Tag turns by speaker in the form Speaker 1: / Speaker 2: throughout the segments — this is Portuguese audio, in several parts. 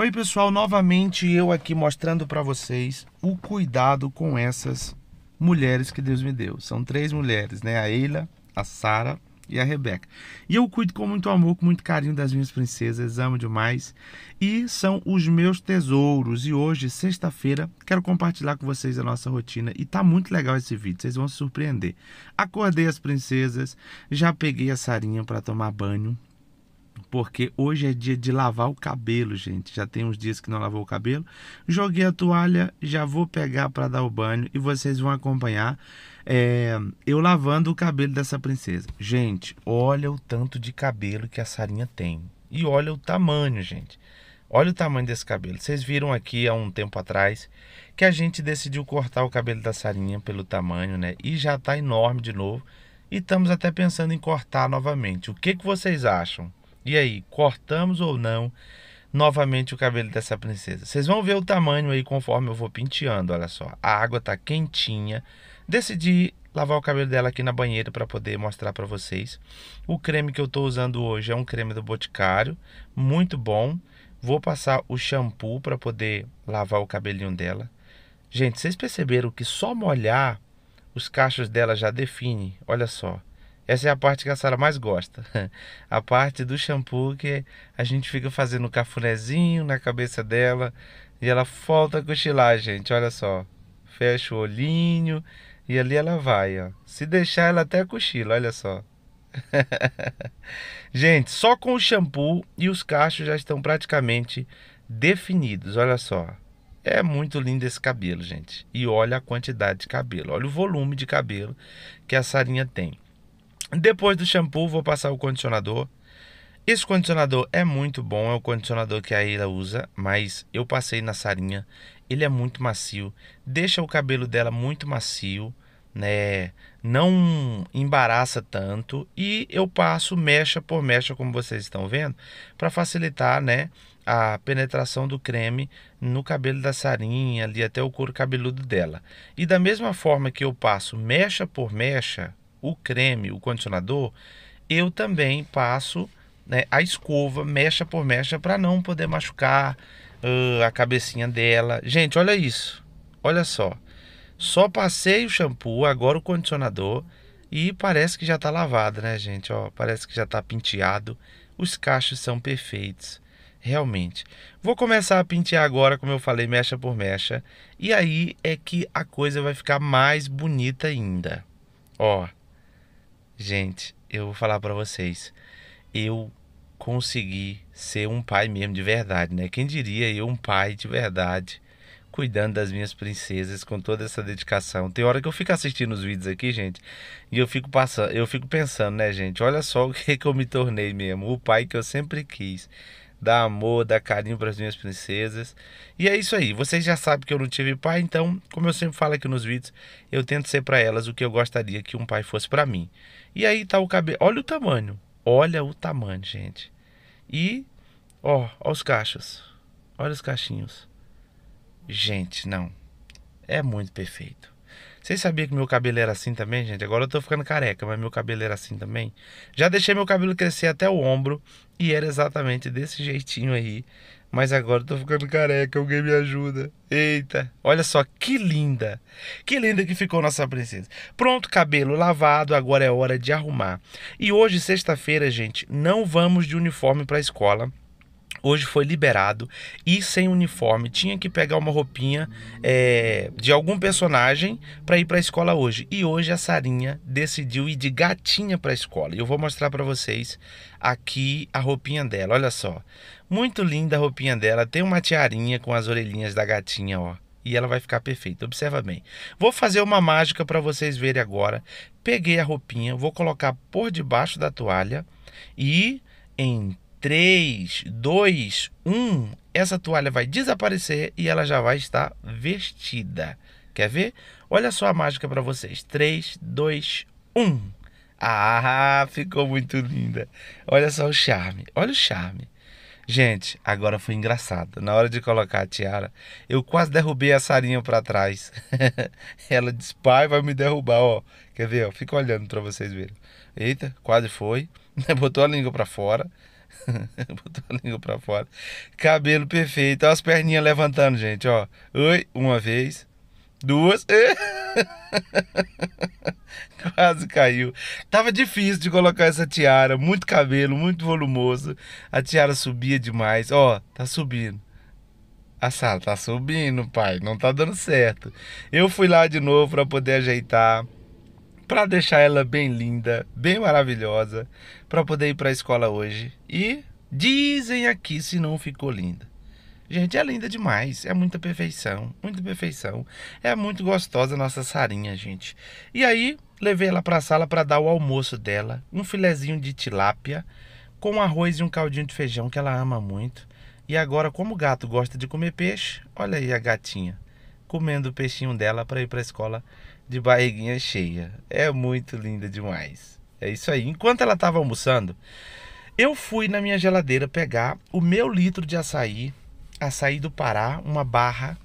Speaker 1: Oi, pessoal, novamente eu aqui mostrando para vocês o cuidado com essas mulheres que Deus me deu. São três mulheres, né? A Eila, a Sara e a Rebeca. E eu cuido com muito amor, com muito carinho das minhas princesas, amo demais. E são os meus tesouros. E hoje, sexta-feira, quero compartilhar com vocês a nossa rotina. E tá muito legal esse vídeo, vocês vão se surpreender. Acordei as princesas, já peguei a Sarinha para tomar banho porque hoje é dia de lavar o cabelo, gente. Já tem uns dias que não lavou o cabelo. Joguei a toalha, já vou pegar para dar o banho e vocês vão acompanhar é, eu lavando o cabelo dessa princesa. Gente, olha o tanto de cabelo que a Sarinha tem e olha o tamanho, gente. Olha o tamanho desse cabelo. Vocês viram aqui há um tempo atrás que a gente decidiu cortar o cabelo da Sarinha pelo tamanho, né? E já tá enorme de novo. E estamos até pensando em cortar novamente. O que, que vocês acham? E aí, cortamos ou não novamente o cabelo dessa princesa? Vocês vão ver o tamanho aí conforme eu vou penteando, olha só. A água tá quentinha. Decidi lavar o cabelo dela aqui na banheira para poder mostrar para vocês. O creme que eu estou usando hoje é um creme do Boticário, muito bom. Vou passar o shampoo para poder lavar o cabelinho dela. Gente, vocês perceberam que só molhar os cachos dela já define? Olha só. Essa é a parte que a Sara mais gosta. A parte do shampoo que a gente fica fazendo um cafunézinho na cabeça dela e ela volta a cochilar, gente. Olha só. Fecha o olhinho e ali ela vai, ó. Se deixar, ela até cochila, olha só. gente, só com o shampoo e os cachos já estão praticamente definidos, olha só. É muito lindo esse cabelo, gente. E olha a quantidade de cabelo, olha o volume de cabelo que a Sarinha tem. Depois do shampoo, vou passar o condicionador. Esse condicionador é muito bom, é o condicionador que a Eira usa, mas eu passei na Sarinha. Ele é muito macio, deixa o cabelo dela muito macio, né? Não embaraça tanto e eu passo mecha por mecha, como vocês estão vendo, para facilitar, né, a penetração do creme no cabelo da Sarinha ali até o couro cabeludo dela. E da mesma forma que eu passo mecha por mecha, o creme, o condicionador, eu também passo né, a escova mecha por mecha para não poder machucar uh, a cabecinha dela. Gente, olha isso. Olha só. Só passei o shampoo, agora o condicionador e parece que já está lavado, né, gente? Ó, parece que já está penteado. Os cachos são perfeitos realmente. Vou começar a pentear agora, como eu falei, mecha por mecha, e aí é que a coisa vai ficar mais bonita ainda. Ó, Gente, eu vou falar para vocês. Eu consegui ser um pai mesmo de verdade, né? Quem diria eu um pai de verdade, cuidando das minhas princesas com toda essa dedicação. Tem hora que eu fico assistindo os vídeos aqui, gente, e eu fico passando, eu fico pensando, né, gente? Olha só o que, que eu me tornei mesmo, o pai que eu sempre quis dá amor, dá carinho para as minhas princesas. E é isso aí. Vocês já sabem que eu não tive pai, então, como eu sempre falo aqui nos vídeos, eu tento ser para elas o que eu gostaria que um pai fosse para mim. E aí tá o cabelo. Olha o tamanho. Olha o tamanho, gente. E ó, ó os cachos. Olha os cachinhos. Gente, não. É muito perfeito. Vocês sabiam que meu cabelo era assim também, gente? Agora eu tô ficando careca, mas meu cabelo era assim também. Já deixei meu cabelo crescer até o ombro e era exatamente desse jeitinho aí. Mas agora eu tô ficando careca, alguém me ajuda. Eita, olha só que linda. Que linda que ficou nossa princesa. Pronto, cabelo lavado, agora é hora de arrumar. E hoje, sexta-feira, gente, não vamos de uniforme para a escola hoje foi liberado e sem uniforme tinha que pegar uma roupinha é, de algum personagem para ir para a escola hoje e hoje a Sarinha decidiu ir de gatinha para a escola e eu vou mostrar para vocês aqui a roupinha dela olha só muito linda a roupinha dela tem uma tiarinha com as orelhinhas da gatinha ó e ela vai ficar perfeita. Observa bem. Vou fazer uma mágica para vocês verem agora. Peguei a roupinha, vou colocar por debaixo da toalha e em 3, 2, 1, essa toalha vai desaparecer e ela já vai estar vestida. Quer ver? Olha só a mágica para vocês. 3, 2, 1. Ah, ficou muito linda. Olha só o charme. Olha o charme. Gente, agora foi engraçado. Na hora de colocar a tiara, eu quase derrubei a Sarinha para trás. ela disse: pai, vai me derrubar, ó. Quer ver? fico olhando para vocês verem. Eita, quase foi. Botou a língua para fora. Botou a língua pra fora. Cabelo perfeito. Olha as perninhas levantando, gente, ó. Oi, uma vez. Duas. Quase caiu. Tava difícil de colocar essa tiara. Muito cabelo, muito volumoso. A tiara subia demais. Ó, tá subindo. A sala tá subindo, pai. Não tá dando certo. Eu fui lá de novo para poder ajeitar para deixar ela bem linda, bem maravilhosa, para poder ir para a escola hoje. E dizem aqui se não ficou linda. Gente, é linda demais. É muita perfeição. Muita perfeição. É muito gostosa a nossa Sarinha, gente. E aí, levei ela para a sala para dar o almoço dela. Um filezinho de tilápia com arroz e um caldinho de feijão que ela ama muito. E agora, como o gato gosta de comer peixe, olha aí a gatinha comendo o peixinho dela para ir para a escola de barriguinha cheia. É muito linda demais. É isso aí. Enquanto ela estava almoçando, eu fui na minha geladeira pegar o meu litro de açaí, açaí do Pará, uma barra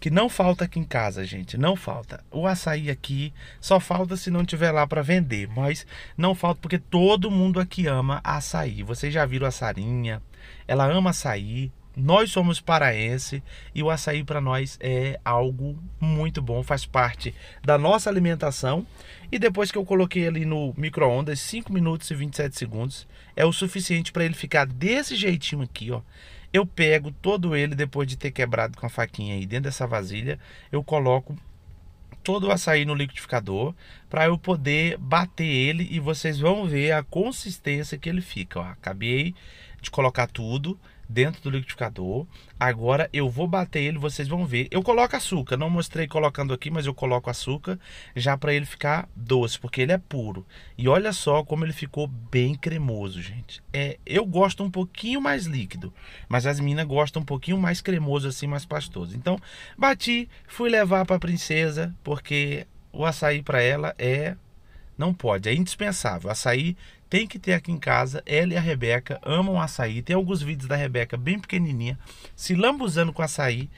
Speaker 1: que não falta aqui em casa, gente, não falta. O açaí aqui só falta se não tiver lá para vender, mas não falta porque todo mundo aqui ama açaí. Vocês já viram a Sarinha? Ela ama açaí, nós somos paraense e o açaí para nós é algo muito bom, faz parte da nossa alimentação. E depois que eu coloquei ali no micro-ondas, 5 minutos e 27 segundos, é o suficiente para ele ficar desse jeitinho aqui, ó. Eu pego todo ele depois de ter quebrado com a faquinha aí dentro dessa vasilha, eu coloco todo o açaí no liquidificador para eu poder bater ele e vocês vão ver a consistência que ele fica. Ó. Acabei de colocar tudo dentro do liquidificador. Agora eu vou bater ele, vocês vão ver. Eu coloco açúcar, não mostrei colocando aqui, mas eu coloco açúcar já para ele ficar doce, porque ele é puro. E olha só como ele ficou bem cremoso, gente. É, eu gosto um pouquinho mais líquido, mas as minas gostam um pouquinho mais cremoso assim, mais pastoso. Então, bati, fui levar para a princesa, porque o açaí para ela é não pode, é indispensável. Açaí tem que ter aqui em casa. Ela e a Rebeca amam açaí. Tem alguns vídeos da Rebeca bem pequenininha se lambuzando com açaí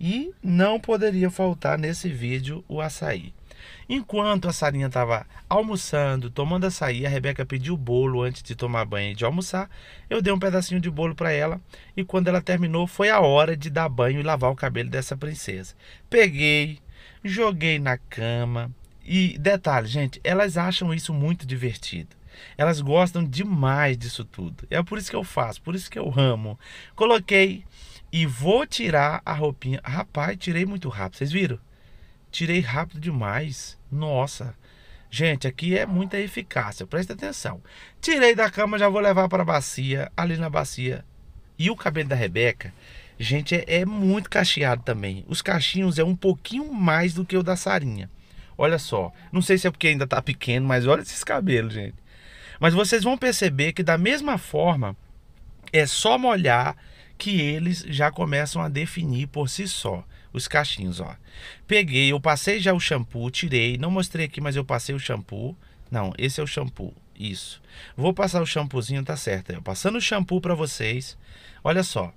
Speaker 1: e não poderia faltar nesse vídeo o açaí. Enquanto a Sarinha estava almoçando, tomando açaí, a Rebeca pediu o bolo antes de tomar banho e de almoçar. Eu dei um pedacinho de bolo para ela e quando ela terminou, foi a hora de dar banho e lavar o cabelo dessa princesa. Peguei, joguei na cama, e detalhe, gente, elas acham isso muito divertido. Elas gostam demais disso tudo. É por isso que eu faço, por isso que eu amo. Coloquei e vou tirar a roupinha. Rapaz, tirei muito rápido, vocês viram? Tirei rápido demais. Nossa. Gente, aqui é muita eficácia, presta atenção. Tirei da cama, já vou levar para a bacia, ali na bacia. E o cabelo da Rebeca, gente, é, é muito cacheado também. Os cachinhos é um pouquinho mais do que o da Sarinha. Olha só. Não sei se é porque ainda tá pequeno, mas olha esses cabelos, gente. Mas vocês vão perceber que da mesma forma é só molhar que eles já começam a definir por si só os cachinhos, ó. Peguei, eu passei já o shampoo, tirei, não mostrei aqui, mas eu passei o shampoo. Não, esse é o shampoo. Isso. Vou passar o shampoozinho, tá certo? Eu passando o shampoo para vocês. Olha só.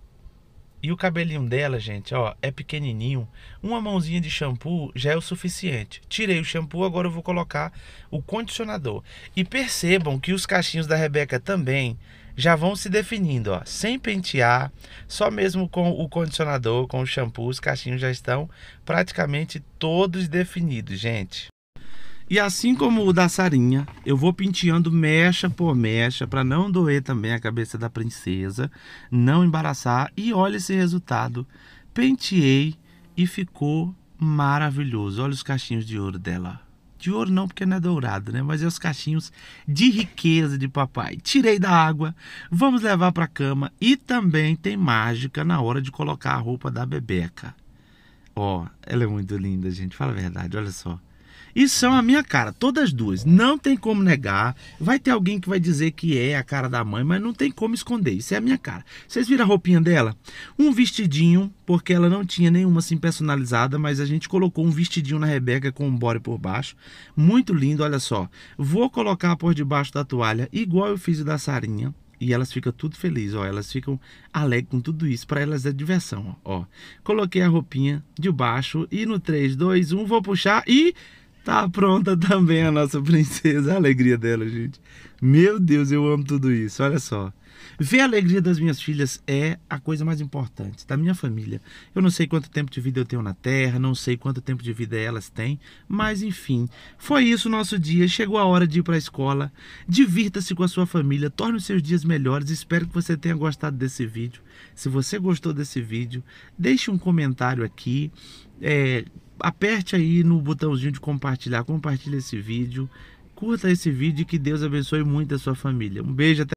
Speaker 1: E o cabelinho dela, gente, ó, é pequenininho. Uma mãozinha de shampoo já é o suficiente. Tirei o shampoo, agora eu vou colocar o condicionador. E percebam que os cachinhos da Rebeca também já vão se definindo, ó, sem pentear, só mesmo com o condicionador, com o shampoo, os cachinhos já estão praticamente todos definidos, gente. E assim como o da Sarinha, eu vou penteando mecha por mecha para não doer também a cabeça da princesa, não embaraçar. E olha esse resultado. Penteei e ficou maravilhoso. Olha os cachinhos de ouro dela. De ouro não, porque não é dourado, né? Mas é os cachinhos de riqueza de papai. Tirei da água, vamos levar para cama. E também tem mágica na hora de colocar a roupa da Bebeca. Ó, oh, ela é muito linda, gente. Fala a verdade, olha só. E são a minha cara, todas duas. Não tem como negar. Vai ter alguém que vai dizer que é a cara da mãe, mas não tem como esconder. Isso é a minha cara. Vocês viram a roupinha dela? Um vestidinho, porque ela não tinha nenhuma assim personalizada, mas a gente colocou um vestidinho na Rebeca com um body por baixo. Muito lindo, olha só. Vou colocar por debaixo da toalha, igual eu fiz o da Sarinha. E elas ficam tudo felizes, ó. Elas ficam alegres com tudo isso. Para elas é diversão, ó. Coloquei a roupinha de baixo e no 3, 2, 1, vou puxar e. Tá pronta também a nossa princesa, a alegria dela, gente. Meu Deus, eu amo tudo isso, olha só. Ver a alegria das minhas filhas é a coisa mais importante da minha família. Eu não sei quanto tempo de vida eu tenho na Terra, não sei quanto tempo de vida elas têm, mas enfim, foi isso o nosso dia. Chegou a hora de ir para a escola. Divirta-se com a sua família, torne os seus dias melhores. Espero que você tenha gostado desse vídeo. Se você gostou desse vídeo, deixe um comentário aqui. É, aperte aí no botãozinho de compartilhar, compartilhe esse vídeo, curta esse vídeo e que Deus abençoe muito a sua família. Um beijo até